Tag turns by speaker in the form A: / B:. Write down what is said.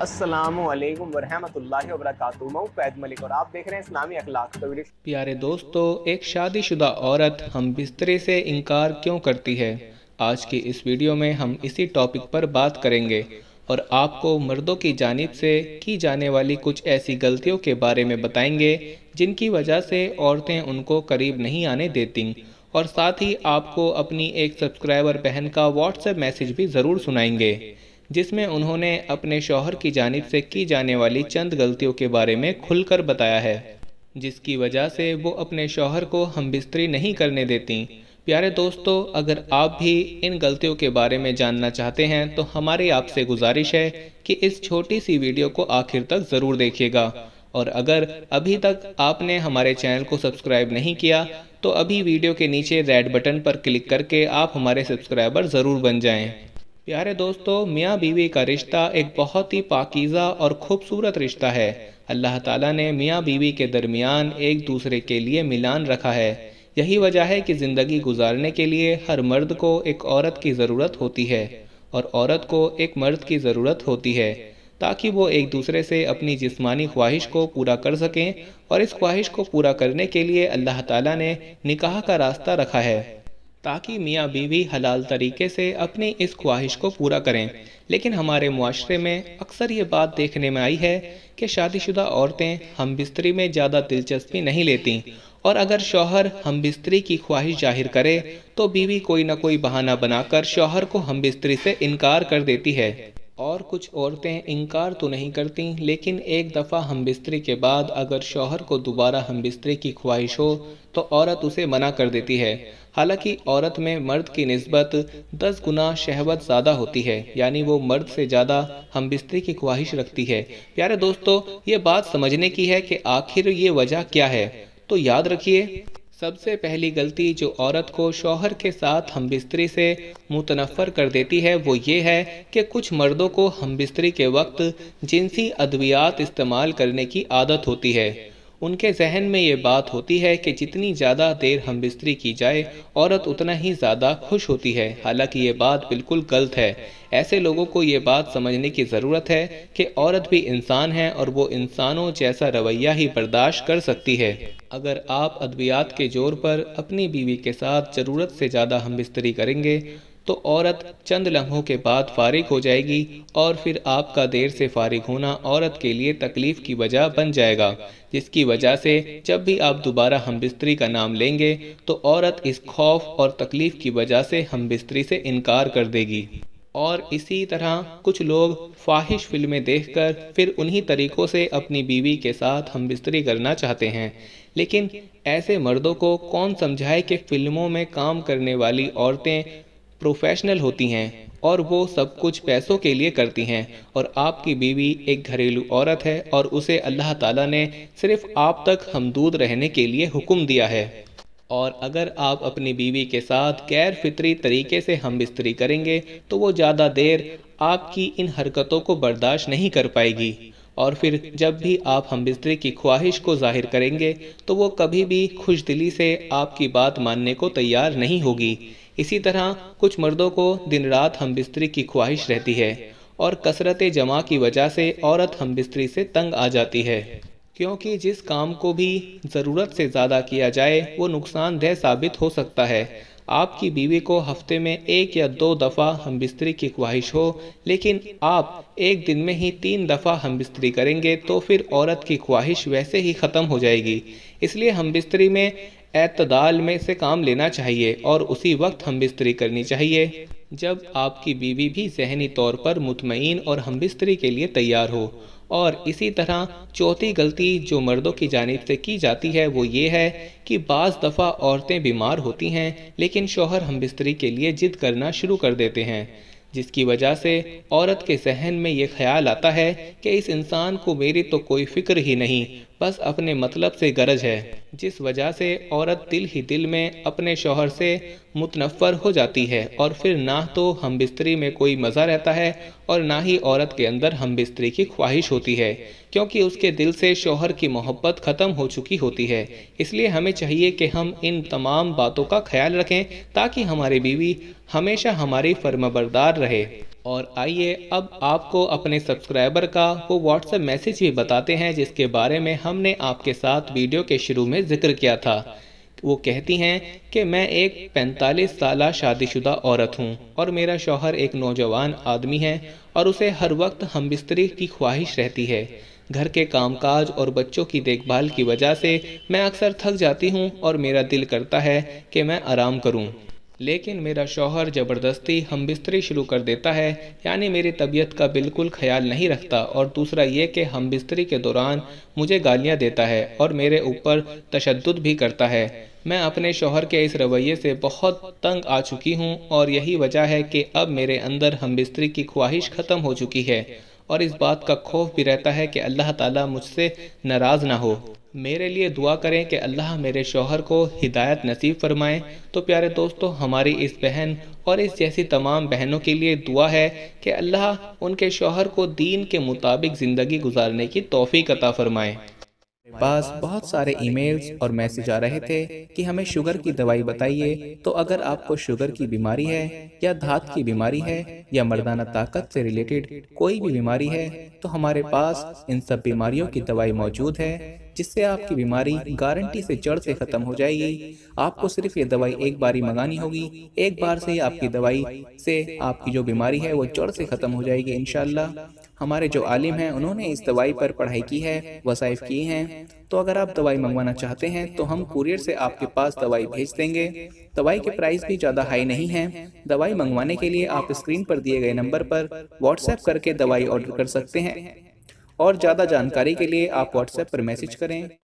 A: असलम वरहमल मऊ कैद मलिक और आप देख रहे हैं इस्लामी अखलाक प्यारे दोस्तों एक शादीशुदा औरत हम बिस्तरे से इनकार क्यों करती है आज की इस वीडियो में हम इसी टॉपिक पर बात करेंगे और आपको मर्दों की जानब से की जाने वाली कुछ ऐसी गलतियों के बारे में बताएंगे जिनकी वजह से औरतें उनको करीब नहीं आने देती और साथ ही आपको अपनी एक सब्सक्राइबर बहन का व्हाट्सएप मैसेज भी ज़रूर सुनाएंगे जिसमें उन्होंने अपने शौहर की जानब से की जाने वाली चंद गलतियों के बारे में खुलकर बताया है जिसकी वजह से वो अपने शौहर को हम बिस्तरी नहीं करने देती प्यारे दोस्तों अगर आप भी इन गलतियों के बारे में जानना चाहते हैं तो हमारी आपसे गुजारिश है कि इस छोटी सी वीडियो को आखिर तक ज़रूर देखिएगा और अगर अभी तक आपने हमारे चैनल को सब्सक्राइब नहीं किया तो अभी वीडियो के नीचे रेड बटन पर क्लिक करके आप हमारे सब्सक्राइबर ज़रूर बन जाएं। प्यारे दोस्तों मियाँ बीवी का रिश्ता एक बहुत ही पाकिज़ा और ख़ूबसूरत रिश्ता है अल्लाह ताला ने मियाँ बीवी के दरमियान एक दूसरे के लिए मिलान रखा है यही वजह है कि ज़िंदगी गुजारने के लिए हर मर्द को एक औरत की ज़रूरत होती है और औरत को एक मर्द की ज़रूरत होती है ताकि वो एक दूसरे से अपनी जिस्मानी ख्वाहिश को पूरा कर सकें और इस ख्वाहिश को पूरा करने के लिए अल्लाह ताला ने निकाह का रास्ता रखा है ताकि मियाँ बीवी हलाल तरीके से अपनी इस ख्वाहिश को पूरा करें लेकिन हमारे माशरे में अक्सर ये बात देखने में आई है कि शादीशुदा औरतें हम बिस्तरी में ज़्यादा दिलचस्पी नहीं लेती और अगर शौहर हम बिस्तरी की ख्वाहिश जाहिर करे तो बीवी कोई ना कोई बहाना बनाकर शौहर को हम बिस्तरी से इनकार कर देती है और कुछ औरतें इनकार तो नहीं करती लेकिन एक दफ़ा हम बिस्तरी के बाद अगर शौहर को दोबारा हम बिस्तरे की ख्वाहिश हो तो औरत उसे मना कर देती है हालांकि औरत में मर्द की नस्बत दस गुना शहवत ज़्यादा होती है यानी वो मर्द से ज़्यादा हम बिस्तरी की ख्वाहिश रखती है प्यारे दोस्तों ये बात समझने की है कि आखिर ये वजह क्या है तो याद रखिए सबसे पहली गलती जो औरत को शौहर के साथ हम बिस्तरी से मुतनफ़र कर देती है वो ये है कि कुछ मर्दों को हम बिस्तरी के वक्त जिनसी अद्वियात इस्तेमाल करने की आदत होती है उनके जहन में ये बात होती है कि जितनी ज़्यादा देर हम बिस्तरी की जाए औरत उतना ही ज़्यादा खुश होती है हालांकि ये बात बिल्कुल गलत है ऐसे लोगों को ये बात समझने की ज़रूरत है कि औरत भी इंसान है और वो इंसानों जैसा रवैया ही बर्दाश्त कर सकती है अगर आप अद्वियात के जोर पर अपनी बीवी के साथ ज़रूरत से ज़्यादा हम बिस्तरी करेंगे तो औरत चंद लम्हों के बाद फारिग हो जाएगी और फिर आपका देर से फारिग होना औरत के लिए तकलीफ की वजह बन जाएगा जिसकी वजह से जब भी आप दोबारा हम बिस्तरी का नाम लेंगे तो औरत इस खौफ और तकलीफ की वजह से हम बिस्तरी से इनकार कर देगी और इसी तरह कुछ लोग फाहिश फिल्में देखकर फिर उन्हीं तरीक़ों से अपनी बीवी के साथ हम बिस्तरी करना चाहते हैं लेकिन ऐसे मर्दों को कौन समझाए कि फिल्मों में काम करने वाली औरतें प्रोफेशनल होती हैं और वो सब कुछ पैसों के लिए करती हैं और आपकी बीवी एक घरेलू औरत है और उसे अल्लाह ताला ने सिर्फ आप तक हमदूद रहने के लिए हुक्म दिया है और अगर आप अपनी बीवी के साथ गैर फितरी तरीके से हम बिस्तरी करेंगे तो वो ज़्यादा देर आपकी इन हरकतों को बर्दाश्त नहीं कर पाएगी और फिर जब भी आप हम बिस्तरी की ख्वाहिश को जाहिर करेंगे तो वो कभी भी खुश दिली से आपकी बात मानने को तैयार नहीं होगी इसी तरह कुछ मर्दों को दिन रात हम बिस्तरी की ख्वाहिश रहती है और कसरत जमा की वजह से औरत हम बिस्तरी से तंग आ जाती है क्योंकि जिस काम को भी ज़रूरत से ज़्यादा किया जाए वो नुकसानदेह साबित हो सकता है आपकी बीवी को हफ्ते में एक या दो दफ़ा हम बिस्तरी की ख्वाहिश हो लेकिन आप एक दिन में ही तीन दफ़ा हम बिस्तरी करेंगे तो फिर औरत की ख्वाहिश वैसे ही ख़त्म हो जाएगी इसलिए हम बिस्तरी में एतदाल में से काम लेना चाहिए और उसी वक्त हम बिस्तरी करनी चाहिए जब आपकी बीवी भी जहनी तौर पर मुतमिन और हम बिस्तरी के लिए तैयार हो और इसी तरह चौथी गलती जो मर्दों की जानब से की जाती है वो ये है कि बाज़ दफ़ा औरतें बीमार होती हैं लेकिन शोहर हम बिस्तरी के लिए जिद करना शुरू कर देते हैं जिसकी वजह से औरत के जहन में ये ख्याल आता है कि इस इंसान को मेरी तो कोई फ़िक्र ही नहीं बस अपने मतलब से गरज है जिस वजह से औरत दिल ही दिल में अपने शोहर से मुतनफ़र हो जाती है और फिर ना तो हम बिस्तरी में कोई मज़ा रहता है और ना ही औरत के अंदर हम बिस्तरी की ख्वाहिश होती है क्योंकि उसके दिल से शोहर की मोहब्बत ख़त्म हो चुकी होती है इसलिए हमें चाहिए कि हम इन तमाम बातों का ख्याल रखें ताकि हमारी बीवी हमेशा हमारी फर्माबरदार रहे और आइए अब आपको अपने सब्सक्राइबर का वो व्हाट्सएप मैसेज भी बताते हैं जिसके बारे में हमने आपके साथ वीडियो के शुरू में जिक्र किया था वो कहती हैं कि मैं एक 45 साल शादीशुदा औरत हूँ और मेरा शौहर एक नौजवान आदमी है और उसे हर वक्त हम बिस्तरी की ख्वाहिश रहती है घर के कामकाज और बच्चों की देखभाल की वजह से मैं अक्सर थक जाती हूँ और मेरा दिल करता है कि मैं आराम करूँ लेकिन मेरा शौहर ज़बरदस्ती हम बिस्तरी शुरू कर देता है यानी मेरी तबीयत का बिल्कुल ख्याल नहीं रखता और दूसरा ये कि हम बिस्तरी के दौरान मुझे गालियाँ देता है और मेरे ऊपर तशद भी करता है मैं अपने शोहर के इस रवैये से बहुत तंग आ चुकी हूँ और यही वजह है कि अब मेरे अंदर हम बिस्तरी की ख्वाहिश ख़त्म हो चुकी है और इस बात का खौफ भी रहता है कि अल्लाह ताला मुझसे नाराज़ ना हो मेरे लिए दुआ करें कि अल्लाह मेरे शोहर को हिदायत नसीब फरमाएं तो प्यारे दोस्तों हमारी इस बहन और इस जैसी तमाम बहनों के लिए दुआ है कि अल्लाह उनके शोहर को दीन के मुताबिक ज़िंदगी गुजारने की तोफ़ी कता फरमाएं पास बहुत सारे ईमेल्स और मैसेज आ रहे थे कि हमें शुगर की दवाई बताइए तो अगर आपको शुगर की बीमारी है या धात की बीमारी है या मर्दाना ताकत से रिलेटेड कोई भी बीमारी है तो हमारे पास इन सब बीमारियों की दवाई मौजूद है जिससे आपकी बीमारी गारंटी से जड़ से खत्म हो जाएगी आपको सिर्फ ये दवाई एक बार ही मंगानी होगी एक बार से आपकी दवाई से आपकी जो बीमारी है वो जड़ से खत्म हो जाएगी इनशाला हमारे जो आलिम हैं उन्होंने इस दवाई पर पढ़ाई की है वसाइफ किए हैं तो अगर आप दवाई मंगवाना चाहते हैं तो हम कुरियर से आपके पास दवाई भेज देंगे दवाई के प्राइस भी ज़्यादा हाई नहीं है दवाई मंगवाने के लिए आप स्क्रीन पर दिए गए नंबर पर व्हाट्सएप करके दवाई ऑर्डर कर सकते हैं और ज़्यादा जानकारी के लिए आप व्हाट्सएप पर मैसेज करें